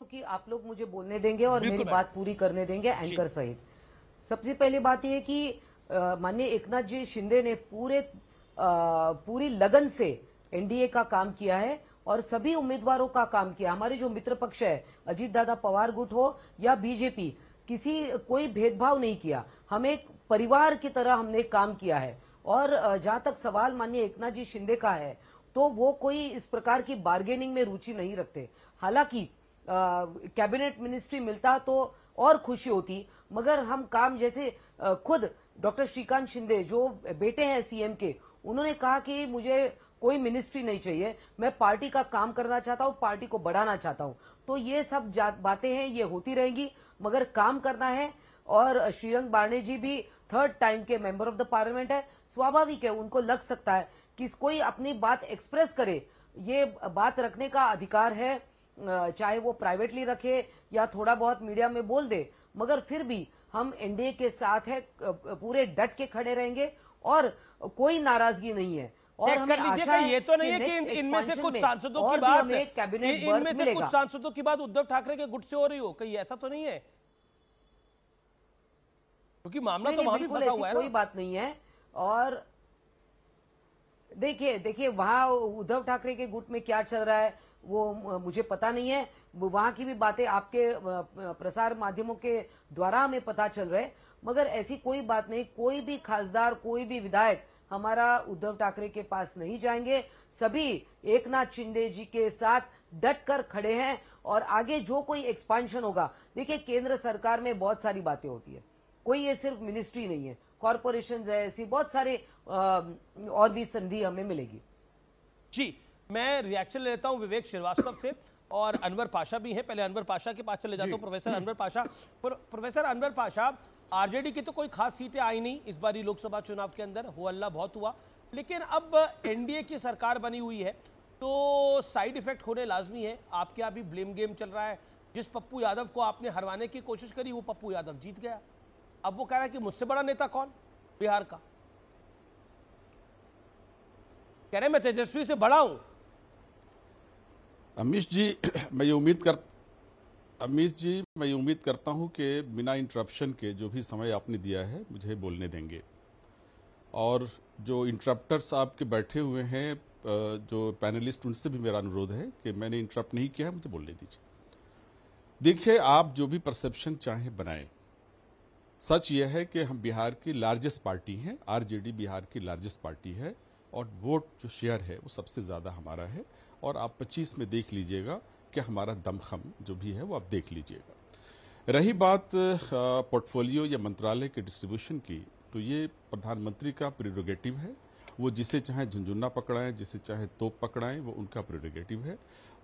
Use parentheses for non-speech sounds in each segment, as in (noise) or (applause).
हूँ कि आप लोग मुझे बोलने देंगे और मेरी बात पूरी करने देंगे एंकर सहित सबसे पहली बात यह कि माननीय एकनाथ जी शिंदे ने पूरे आ, पूरी लगन से एनडीए का काम किया है और सभी उम्मीदवारों का काम किया हमारे जो मित्र पक्ष है अजीत दादा पवार गुट हो या बीजेपी किसी कोई भेदभाव नहीं किया हमें परिवार की तरह हमने काम किया है और जहां तक सवाल माननीय एकनाथ जी शिंदे का है तो वो कोई इस प्रकार की बार्गेनिंग में रुचि नहीं रखते हालांकि कैबिनेट मिनिस्ट्री मिलता तो और खुशी होती मगर हम काम जैसे खुद डॉक्टर श्रीकांत शिंदे जो बेटे हैं सीएम के उन्होंने कहा कि मुझे कोई मिनिस्ट्री नहीं चाहिए मैं पार्टी का काम करना चाहता हूँ पार्टी को बढ़ाना चाहता हूँ तो ये सब बातें हैं ये होती रहेंगी मगर काम करना है और श्रीरंग बारणे जी भी थर्ड टाइम के मेंबर ऑफ द पार्लियामेंट है स्वाभाविक है उनको लग सकता है कि कोई अपनी बात एक्सप्रेस करे ये बात रखने का अधिकार है चाहे वो प्राइवेटली रखे या थोड़ा बहुत मीडिया में बोल दे मगर फिर भी हम एनडीए के साथ है पूरे डट के खड़े रहेंगे और कोई नाराजगी नहीं है और कर लीजिएगा तो, ये तो नहीं है कि इनमें से कुछ सांसदों की बात इनमें से कुछ सांसदों की बात उद्धव ठाकरे के गुट से हो रही हो कहीं ऐसा तो नहीं है क्योंकि मामला तो वहां भी फंसा हुआ है कोई बात नहीं है और देखिए देखिए वहां उद्धव ठाकरे के गुट में क्या चल रहा है वो मुझे पता नहीं है वहां की भी बातें आपके प्रसार माध्यमों के द्वारा हमें पता चल रहे मगर ऐसी कोई बात नहीं कोई भी खासदार कोई भी विधायक हमारा उद्धव ठाकरे के पास नहीं जाएंगे सभी एक नाथ शिंदे जी के साथ डट कर खड़े हैं और आगे जो कोई एक्सपांशन होगा देखिए केंद्र सरकार में बहुत सारी बातें होती है कोई ये सिर्फ मिनिस्ट्री नहीं है कॉरपोरेशन है ऐसी बहुत सारे और भी संधि हमें मिलेगी जी मैं रिएक्शन लेता हूँ विवेक श्रीवास्तव से और अनवर पाशा भी हैं पहले अनवर पाशा के पास चले जाता हूँ professor Anwar Pasha professor Anwar Pasha RJD की तो कोई खास सीटें आई नहीं इस बार लोकसभा चुनाव के अंदर हो अल्लाह बहुत हुआ लेकिन अब एनडीए की सरकार बनी हुई है तो साइड इफेक्ट होने लाजमी है आपके यहाँ भी ब्लेम गेम चल रहा है जिस पप्पू यादव को आपने हरवाने की कोशिश करी वो पप्पू यादव जीत गया अब वो कह रहा है कि मुझसे बड़ा नेता कौन बिहार का कह रहे मैं तेजस्वी से बड़ा हूं अमीश जी (clears throat) मैं ये उम्मीद कर अमीश जी मैं ये उम्मीद करता हूं कि बिना इंटरप्शन के जो भी समय आपने दिया है मुझे बोलने देंगे और जो इंटरप्टर्स आपके बैठे हुए हैं जो पैनलिस्ट उनसे भी मेरा अनुरोध है कि मैंने इंटरप्ट नहीं किया है मुझे बोलने दीजिए देखिए आप जो भी परसेप्शन चाहें बनाएं सच यह है कि हम बिहार की लार्जेस्ट पार्टी हैं आरजेडी बिहार की लार्जेस्ट पार्टी है और वोट जो शेयर है वो सबसे ज्यादा हमारा है और आप पच्चीस में देख लीजिएगा कि हमारा दमखम जो भी है वो आप देख लीजिएगा रही बात पोर्टफोलियो या मंत्रालय के डिस्ट्रीब्यूशन की तो ये प्रधानमंत्री का प्रिरोगेटिव है वो जिसे चाहे झुंझुना पकड़ाएं जिसे चाहे तोप पकड़ाएं वो उनका प्रिरोगेटिव है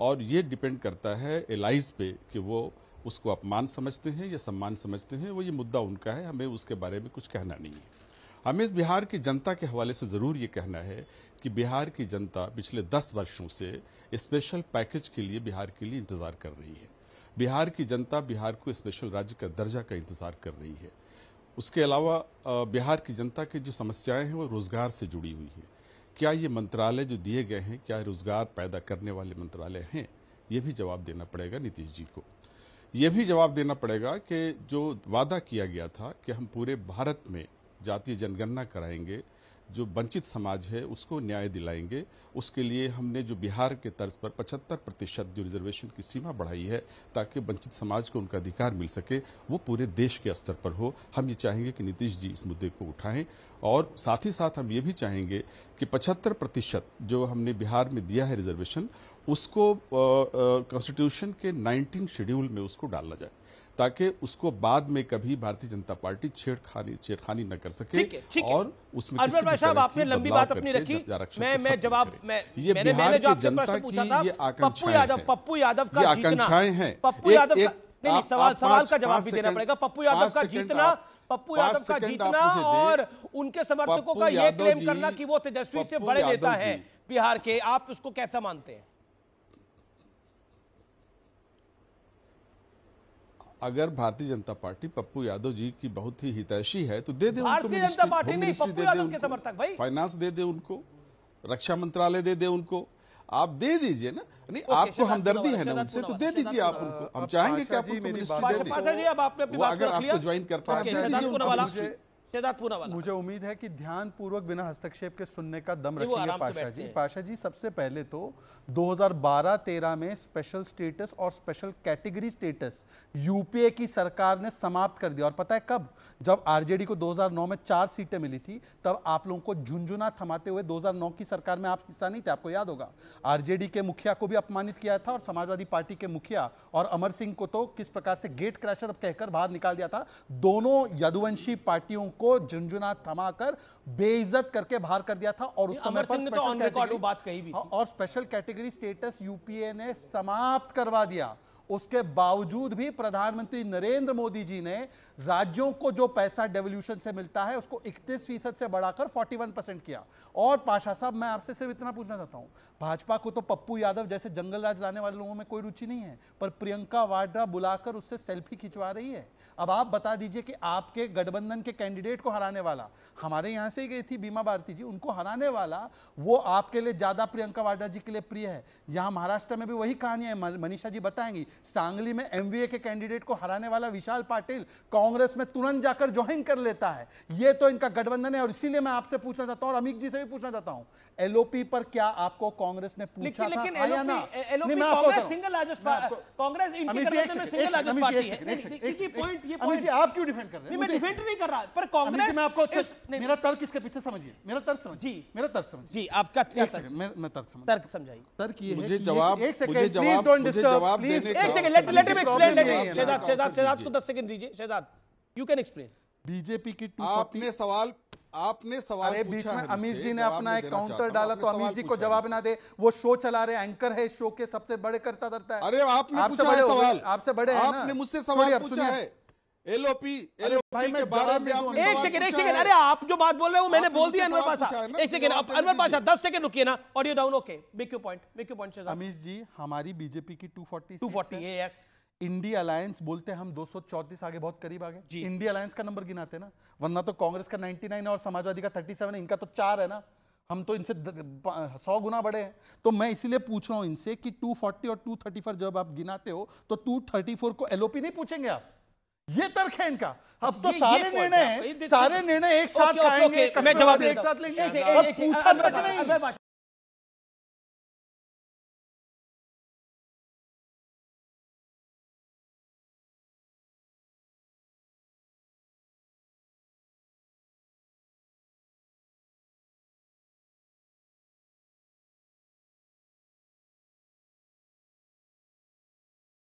और ये डिपेंड करता है एलाइज पे कि वो उसको अपमान समझते हैं या सम्मान समझते हैं वो ये मुद्दा उनका है हमें उसके बारे में कुछ कहना नहीं है हमें इस बिहार की जनता के हवाले से ज़रूर ये कहना है कि बिहार की जनता पिछले दस वर्षों से स्पेशल पैकेज के लिए बिहार के लिए इंतजार कर रही है बिहार की जनता बिहार को स्पेशल राज्य का दर्जा का इंतजार कर रही है उसके अलावा बिहार की जनता की जो समस्याएं हैं वो रोजगार से जुड़ी हुई हैं क्या ये मंत्रालय जो दिए गए हैं क्या रोजगार पैदा करने वाले मंत्रालय हैं ये भी जवाब देना पड़ेगा नीतीश जी को ये भी जवाब देना पड़ेगा कि जो वादा किया गया था कि हम पूरे भारत में जातीय जनगणना कराएंगे जो वंचित समाज है उसको न्याय दिलाएंगे उसके लिए हमने जो बिहार के तर्ज पर 75 प्रतिशत जो रिजर्वेशन की सीमा बढ़ाई है ताकि वंचित समाज को उनका अधिकार मिल सके वो पूरे देश के स्तर पर हो हम ये चाहेंगे कि नीतीश जी इस मुद्दे को उठाएं और साथ ही साथ हम ये भी चाहेंगे कि 75 प्रतिशत जो हमने बिहार में दिया है रिजर्वेशन उसको कॉन्स्टिट्यूशन के नाइनटीन शेड्यूल में उसको डालना जाए ताकि उसको बाद में कभी भारतीय जनता पार्टी छेड़खानी छेड़खानी न कर सके और उसमें अरवर भाई साहब आपने लंबी बात अपनी रखी मैं मैं जवाब मैं ये मैंने मैंने जो आपसे प्रश्न पूछा था पप्पू यादव पप्पू यादव का आकांक्षाएं हैं पप्पू यादव नहीं नहीं सवाल सवाल का जवाब भी देना पड़ेगा पप्पू यादव का जीतना पप्पू यादव का जीतना और उनके समर्थकों का यह क्लेम करना कि वो तेजस्वी से बड़े नेता है बिहार के आप उसको कैसा मानते हैं अगर भारतीय जनता पार्टी पप्पू यादव जी की बहुत ही हितैषी है तो दे दे भारतीय जनता पार्टी नहीं पप्पू यादव के समर्थक भाई फाइनेंस दे दे उनको रक्षा मंत्रालय दे दे उनको आप दे दीजिए ना नहीं आपको हमदर्दी है ना उनसे तो दे दीजिए आप उनको हम चाहेंगे कि आप उनको मिनिस्ट्री दे अगर आपको ज्वाइन करता है वाला मुझे उम्मीद है कि ध्यान पूर्वक बिना हस्तक्षेप के सुनने का दम रखेंगे पाशा जी पाशा जी सबसे पहले तो 2012-13 में स्पेशल स्टेटस और स्पेशल कैटेगरी स्टेटस यूपीए की सरकार ने समाप्त कर दिया और पता है कब जब आरजेडी को 2009 में चार सीटें मिली थी तब आप लोगों को झुंझुना थमाते हुए 2009 की सरकार में आप हिस्सा नहीं थे आपको याद होगा आरजेडी के मुखिया को भी अपमानित किया था और समाजवादी पार्टी के मुखिया और अमर सिंह को तो किस प्रकार से गेट क्रैशर कहकर बाहर निकाल दिया था दोनों यदुवंशी पार्टियों को को झुंझुना थमाकर बेइज्जत करके बाहर कर दिया था और उस समय पर स्पेशल तो बात कही भी हाँ, और स्पेशल कैटेगरी स्टेटस यूपीए ने समाप्त करवा दिया उसके बावजूद भी प्रधानमंत्री नरेंद्र मोदी जी ने राज्यों को जो पैसा डेवल्यूशन से मिलता है उसको 31 फीसद से बढ़ाकर 41 परसेंट किया और पाशा साहब मैं आपसे सिर्फ इतना पूछना चाहता हूँ भाजपा को तो पप्पू यादव जैसे जंगल राज लाने वाले लोगों में कोई रुचि नहीं है पर प्रियंका वाड्रा बुलाकर उससे सेल्फी खिंचवा रही है अब आप बता दीजिए कि आपके गठबंधन के कैंडिडेट को हराने वाला हमारे यहाँ से ही गई थी बीमा भारती जी उनको हराने वाला वो आपके लिए ज़्यादा प्रियंका वाड्रा जी के लिए प्रिय है यहाँ महाराष्ट्र में भी वही है मनीषा जी बताएंगी सांगली में एमवीए के कैंडिडेट को हराने वाला विशाल पाटिल कांग्रेस में तुरंत जाकर ज्वाइन कर लेता है यह तो इनका गठबंधन है और इसीलिए मैं आपसे पूछना चाहता हूं और अमित जी से भी पूछना चाहता हूं एलओपी पर क्या आपको कांग्रेस ने पूछा लेकिन, था ना सिंगल लार्जेस्ट कांग्रेस सिंगल आप क्यों डिफेंड कर रहे हैं समझिए मेरा तर्क समझिए मेरा तर्क समझिए आपका तर्क समझाइए तर्क ये जवाब please don't disturb please BJP की आपने सवाल आपने सवाल अरे बीच में अमीश जी ने अपना एक काउंटर डाला तो अमीश जी को जवाब ना दे वो शो चला रहे एंकर है शो के सबसे बड़े करता करता है अरे आपने आपसे बड़े आपसे बड़े आपने मुझसे सवाल पूछा है एलओपी एलओपी के बारे में एक सेकंड एक सेकंड अरे आप जो बात बोल रहे हो मैंने बोल दिया अनवर पाशा एक सेकंड आप अनवर पाशा दस सेकंड रुकिए ना audio down okay make your point make your point Amish ji हमारी बीजेपी की 240 240 है यस इंडिया अलायंस बोलते हम दो आगे बहुत करीब आगे इंडिया अलायंस का नंबर गिनाते ना वरना तो कांग्रेस का 99 है और समाजवादी का 37 है इनका तो चार है ना हम तो इनसे सौ गुना बड़े हैं तो मैं इसीलिए पूछ रहा हूं इनसे कि 240 और 234 जब आप गिनाते हो तो 234 को एलओपी नहीं पूछेंगे आप ये तर्क है इनका अब तो ये, सारे निर्णय सारे निर्णय एक साथ okay, मैं जवाब एक साथ लेंगे